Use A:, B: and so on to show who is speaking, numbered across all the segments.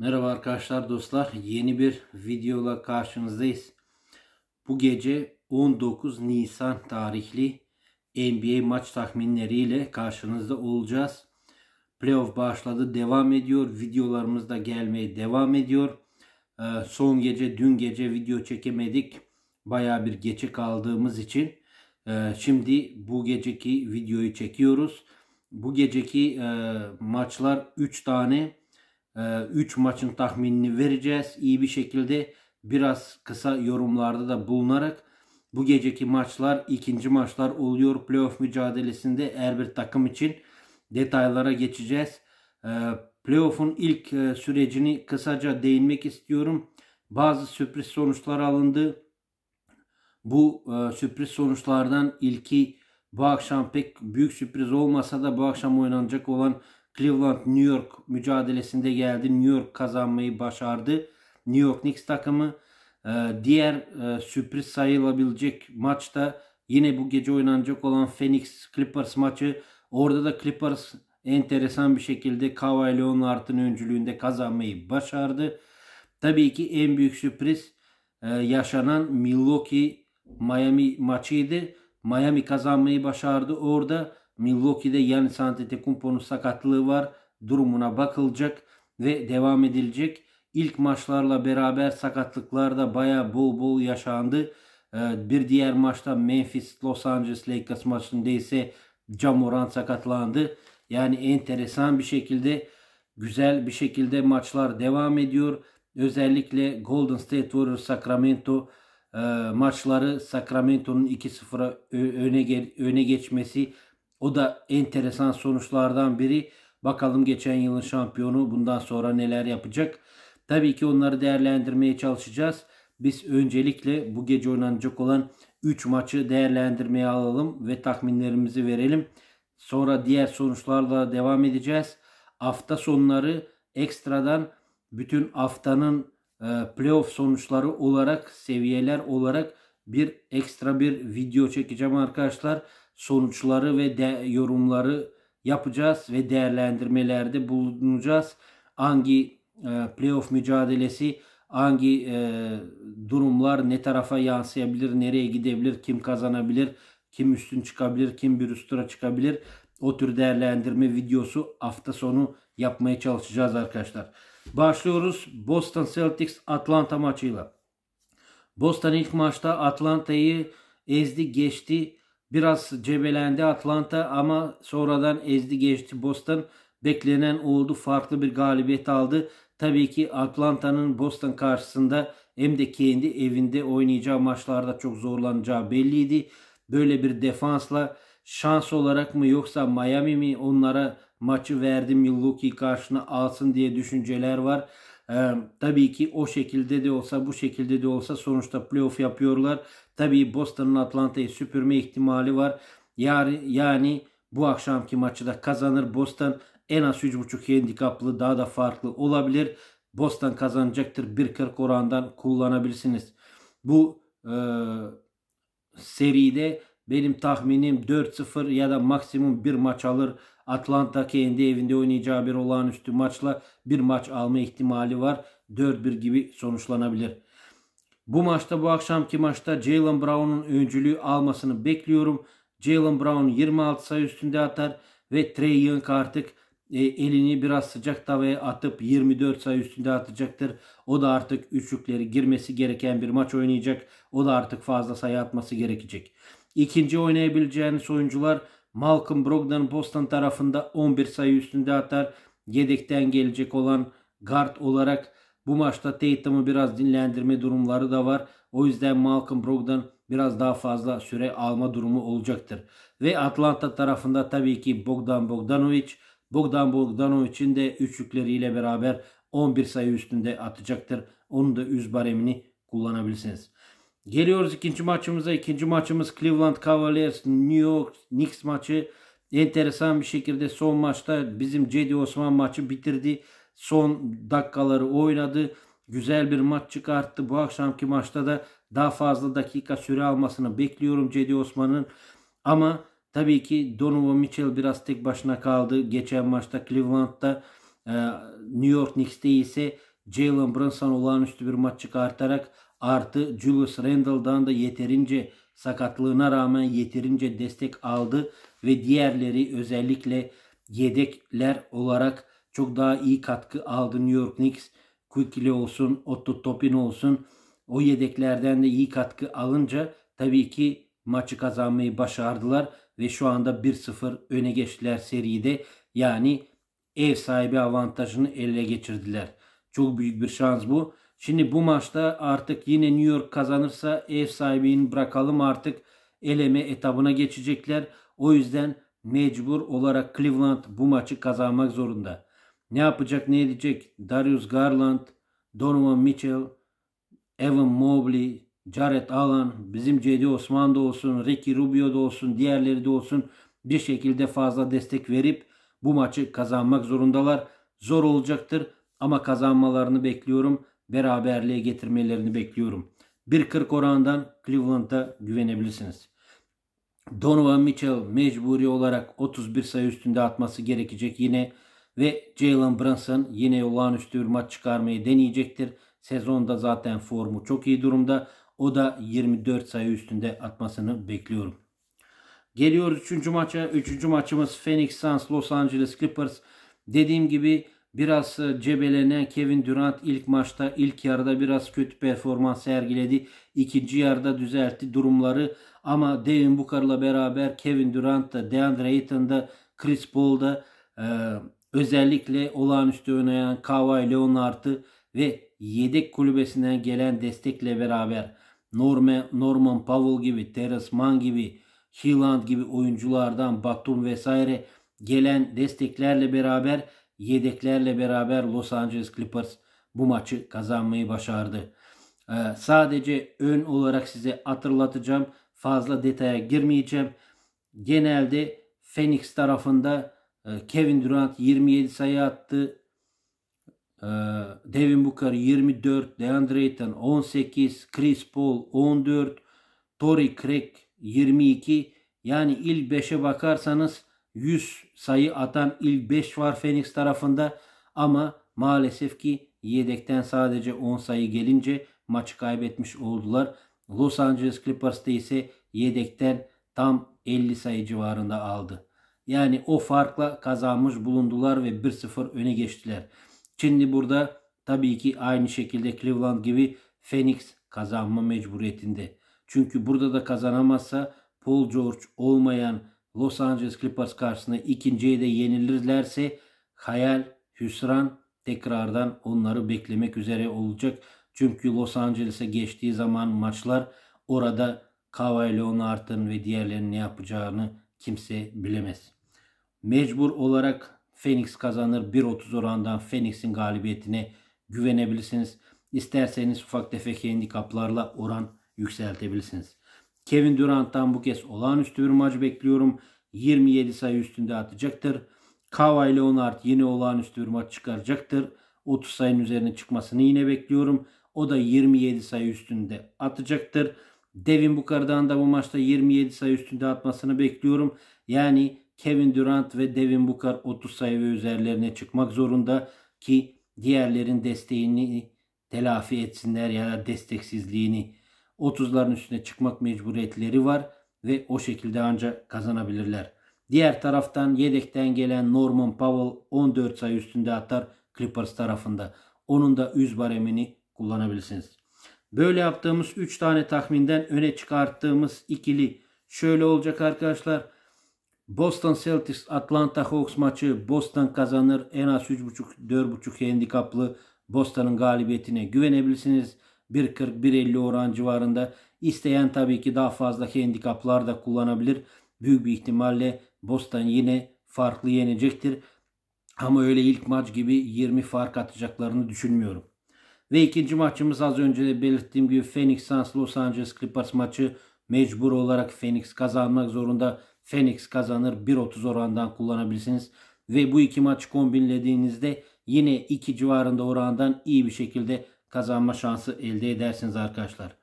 A: Merhaba arkadaşlar dostlar. Yeni bir videoyla karşınızdayız. Bu gece 19 Nisan tarihli NBA maç tahminleriyle karşınızda olacağız. Playoff başladı, devam ediyor. Videolarımız da gelmeye devam ediyor. Ee, son gece, dün gece video çekemedik. Baya bir geçe kaldığımız için. Ee, şimdi bu geceki videoyu çekiyoruz. Bu geceki ee, maçlar 3 tane 3 ee, maçın tahminini vereceğiz. İyi bir şekilde biraz kısa yorumlarda da bulunarak bu geceki maçlar ikinci maçlar oluyor. Playoff mücadelesinde her bir takım için detaylara geçeceğiz. Ee, playoff'un ilk e, sürecini kısaca değinmek istiyorum. Bazı sürpriz sonuçlar alındı. Bu e, sürpriz sonuçlardan ilki bu akşam pek büyük sürpriz olmasa da bu akşam oynanacak olan Cleveland-New York mücadelesinde geldi. New York kazanmayı başardı. New York Knicks takımı ee, diğer e, sürpriz sayılabilecek maçta yine bu gece oynanacak olan Phoenix Clippers maçı. Orada da Clippers enteresan bir şekilde Kawhi Leonard'ın öncülüğünde kazanmayı başardı. Tabii ki en büyük sürpriz e, yaşanan Milwaukee Miami maçıydı. Miami kazanmayı başardı. Orada Milwaukee'de Yanis Antetokounmpo'nun sakatlığı var. Durumuna bakılacak ve devam edilecek. İlk maçlarla beraber sakatlıklar da baya bol bol yaşandı. Ee, bir diğer maçta Memphis Los Angeles Lakers maçında ise Camoran sakatlandı. Yani enteresan bir şekilde güzel bir şekilde maçlar devam ediyor. Özellikle Golden State Warriors Sacramento e, maçları Sacramento'nun 2-0'a öne, öne geçmesi o da enteresan sonuçlardan biri. Bakalım geçen yılın şampiyonu bundan sonra neler yapacak. Tabii ki onları değerlendirmeye çalışacağız. Biz öncelikle bu gece oynanacak olan 3 maçı değerlendirmeye alalım ve tahminlerimizi verelim. Sonra diğer sonuçlarla devam edeceğiz. Hafta sonları ekstradan bütün haftanın e, playoff sonuçları olarak seviyeler olarak bir ekstra bir video çekeceğim arkadaşlar sonuçları ve de, yorumları yapacağız ve değerlendirmelerde bulunacağız. Hangi e, playoff mücadelesi, hangi e, durumlar ne tarafa yansıyabilir, nereye gidebilir, kim kazanabilir, kim üstün çıkabilir, kim bir üst tura çıkabilir. O tür değerlendirme videosu hafta sonu yapmaya çalışacağız arkadaşlar. Başlıyoruz Boston Celtics Atlanta maçıyla. Boston ilk maçta Atlanta'yı ezdi geçti. Biraz cebelendi Atlanta ama sonradan ezdi geçti Boston. Beklenen oldu. Farklı bir galibiyet aldı. Tabii ki Atlanta'nın Boston karşısında hem de kendi evinde oynayacağı maçlarda çok zorlanacağı belliydi. Böyle bir defansla şans olarak mı yoksa Miami mi onlara maçı verdim Milwaukee karşına alsın diye düşünceler var. Ee, tabii ki o şekilde de olsa bu şekilde de olsa sonuçta playoff yapıyorlar. Tabii Boston'ın Atlanta'yı süpürme ihtimali var. Yani, yani bu akşamki maçı da kazanır Boston. En az 3.5 handikaplı daha da farklı olabilir. Boston kazanacaktır. 1.40 orandan kullanabilirsiniz. Bu e, seride benim tahminim 4-0 ya da maksimum bir maç alır Atlanta kendi evinde oynayacağı bir olağanüstü maçla bir maç alma ihtimali var. 4-1 gibi sonuçlanabilir. Bu maçta bu akşamki maçta Jalen Brown'un öncülüğü almasını bekliyorum. Jalen Brown 26 sayı üstünde atar ve Trey Young artık e, elini biraz sıcak tavaya atıp 24 sayı üstünde atacaktır. O da artık üçlükleri girmesi gereken bir maç oynayacak. O da artık fazla sayı atması gerekecek. İkinci oynayabileceğiniz oyuncular Malcolm Brogdon Boston tarafında 11 sayı üstünde atar. Yedekten gelecek olan guard olarak bu maçta Tatum'u biraz dinlendirme durumları da var. O yüzden Malcolm Brogdon biraz daha fazla süre alma durumu olacaktır. Ve Atlanta tarafında tabii ki Bogdan Bogdanovic. Bogdan Bogdanovic'in de üçlükleriyle beraber 11 sayı üstünde atacaktır. Onun da üz baremini kullanabilirsiniz. Geliyoruz ikinci maçımıza. İkinci maçımız Cleveland Cavaliers New York Knicks maçı. Enteresan bir şekilde son maçta bizim Cedi Osman maçı bitirdi. Son dakikaları oynadı. Güzel bir maç çıkarttı. Bu akşamki maçta da daha fazla dakika süre almasını bekliyorum Cedi Osman'ın. Ama tabii ki Donovan Mitchell biraz tek başına kaldı. Geçen maçta Cleveland'da e, New York Knicks'te ise Jalen Brunson olağanüstü bir maç çıkartarak Artı Julius Randle'dan da yeterince sakatlığına rağmen yeterince destek aldı ve diğerleri özellikle yedekler olarak çok daha iyi katkı aldı New York Knicks. Quickly olsun, Otto Topin olsun o yedeklerden de iyi katkı alınca tabii ki maçı kazanmayı başardılar ve şu anda 1-0 öne geçtiler seride. Yani ev sahibi avantajını ele geçirdiler. Çok büyük bir şans bu. Şimdi bu maçta artık yine New York kazanırsa ev sahibini bırakalım artık eleme etabına geçecekler. O yüzden mecbur olarak Cleveland bu maçı kazanmak zorunda. Ne yapacak ne edecek? Darius Garland, Donovan Mitchell, Evan Mobley, Jared Allen, bizim Cedi Osman da olsun, Ricky Rubio da olsun, diğerleri de olsun bir şekilde fazla destek verip bu maçı kazanmak zorundalar. Zor olacaktır ama kazanmalarını bekliyorum beraberliğe getirmelerini bekliyorum. 1.40 oranından Cleveland'a güvenebilirsiniz. Donovan Mitchell mecburi olarak 31 sayı üstünde atması gerekecek yine ve Jalen Brunson yine olağanüstü bir maç çıkarmayı deneyecektir. Sezonda zaten formu çok iyi durumda. O da 24 sayı üstünde atmasını bekliyorum. Geliyoruz 3. maça. 3. maçımız Phoenix Suns Los Angeles Clippers. Dediğim gibi Biraz e, cebelene Kevin Durant ilk maçta ilk yarıda biraz kötü performans sergiledi. İkinci yarıda düzeltti durumları ama Devin Booker'la beraber Kevin Durant da DeAndre Ayton da Chris Paul da e, özellikle olağanüstü oynayan Kawhi Leonard'ı ve yedek kulübesinden gelen destekle beraber Norman, Norman Powell gibi, Terrence Mann gibi, Hilland gibi oyunculardan Batum vesaire gelen desteklerle beraber yedeklerle beraber Los Angeles Clippers bu maçı kazanmayı başardı. Ee, sadece ön olarak size hatırlatacağım. Fazla detaya girmeyeceğim. Genelde Phoenix tarafında e, Kevin Durant 27 sayı attı. Ee, Devin Booker 24, DeAndre Ayton 18, Chris Paul 14, Torrey Craig 22. Yani ilk 5'e bakarsanız 100 sayı atan ilk 5 var Phoenix tarafında ama maalesef ki yedekten sadece 10 sayı gelince maçı kaybetmiş oldular. Los Angeles Clippers'te ise yedekten tam 50 sayı civarında aldı. Yani o farkla kazanmış bulundular ve 1-0 öne geçtiler. Şimdi burada tabii ki aynı şekilde Cleveland gibi Phoenix kazanma mecburiyetinde. Çünkü burada da kazanamazsa Paul George olmayan Los Angeles Clippers karşısında ikinciye de yenilirlerse hayal, hüsran tekrardan onları beklemek üzere olacak. Çünkü Los Angeles'e geçtiği zaman maçlar orada Kawhi Leonard'ın ve diğerlerinin ne yapacağını kimse bilemez. Mecbur olarak Phoenix kazanır. 1.30 orandan Phoenix'in galibiyetine güvenebilirsiniz. İsterseniz ufak tefek handikaplarla oran yükseltebilirsiniz. Kevin Durant'tan bu kez olağanüstü bir maç bekliyorum. 27 sayı üstünde atacaktır. Kawhi Leonard yine olağanüstü bir maç çıkaracaktır. 30 sayının üzerine çıkmasını yine bekliyorum. O da 27 sayı üstünde atacaktır. Devin Booker'dan da bu maçta 27 sayı üstünde atmasını bekliyorum. Yani Kevin Durant ve Devin Booker 30 sayı ve üzerlerine çıkmak zorunda ki diğerlerin desteğini telafi etsinler ya da desteksizliğini 30'ların üstüne çıkmak mecburiyetleri var ve o şekilde ancak kazanabilirler. Diğer taraftan yedekten gelen Norman Powell 14 sayı üstünde atar Clippers tarafında. Onun da üz baremini kullanabilirsiniz. Böyle yaptığımız 3 tane tahminden öne çıkarttığımız ikili şöyle olacak arkadaşlar. Boston Celtics Atlanta Hawks maçı Boston kazanır. En az 3.5 4.5 handikaplı Boston'ın galibiyetine güvenebilirsiniz. 1.40-1.50 oran civarında. İsteyen tabii ki daha fazla handikaplar da kullanabilir. Büyük bir ihtimalle Boston yine farklı yenecektir. Ama öyle ilk maç gibi 20 fark atacaklarını düşünmüyorum. Ve ikinci maçımız az önce de belirttiğim gibi Phoenix Suns Los Angeles Clippers maçı mecbur olarak Phoenix kazanmak zorunda. Phoenix kazanır 1.30 orandan kullanabilirsiniz. Ve bu iki maç kombinlediğinizde yine 2 civarında orandan iyi bir şekilde kazanma şansı elde edersiniz arkadaşlar.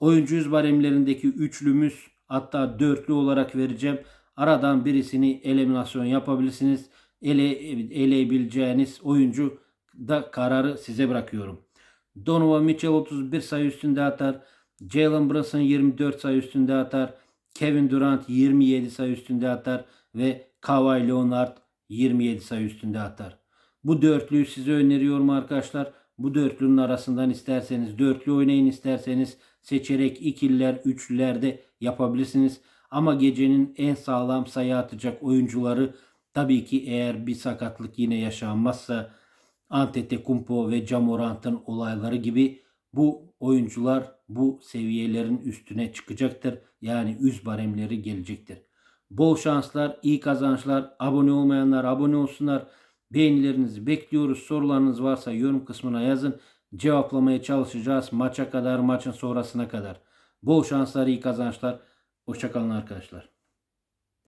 A: Oyuncu yüz baremlerindeki üçlümüz hatta dörtlü olarak vereceğim. Aradan birisini eliminasyon yapabilirsiniz. Ele, eleyebileceğiniz oyuncu da kararı size bırakıyorum. Donovan Mitchell 31 sayı üstünde atar. Jalen Brunson 24 sayı üstünde atar. Kevin Durant 27 sayı üstünde atar. Ve Kawhi Leonard 27 sayı üstünde atar. Bu dörtlüyü size öneriyorum arkadaşlar. Bu dörtlünün arasından isterseniz dörtlü oynayın isterseniz seçerek ikiller, üçlüler de yapabilirsiniz. Ama gecenin en sağlam sayı atacak oyuncuları tabii ki eğer bir sakatlık yine yaşanmazsa Antetokounmpo ve Camorant'ın olayları gibi bu oyuncular bu seviyelerin üstüne çıkacaktır. Yani üst baremleri gelecektir. Bol şanslar, iyi kazançlar. Abone olmayanlar abone olsunlar. Beğenilerinizi bekliyoruz. Sorularınız varsa yorum kısmına yazın. Cevaplamaya çalışacağız maça kadar, maçın sonrasına kadar. Bol şanslar, iyi kazançlar. Hoşçakalın arkadaşlar.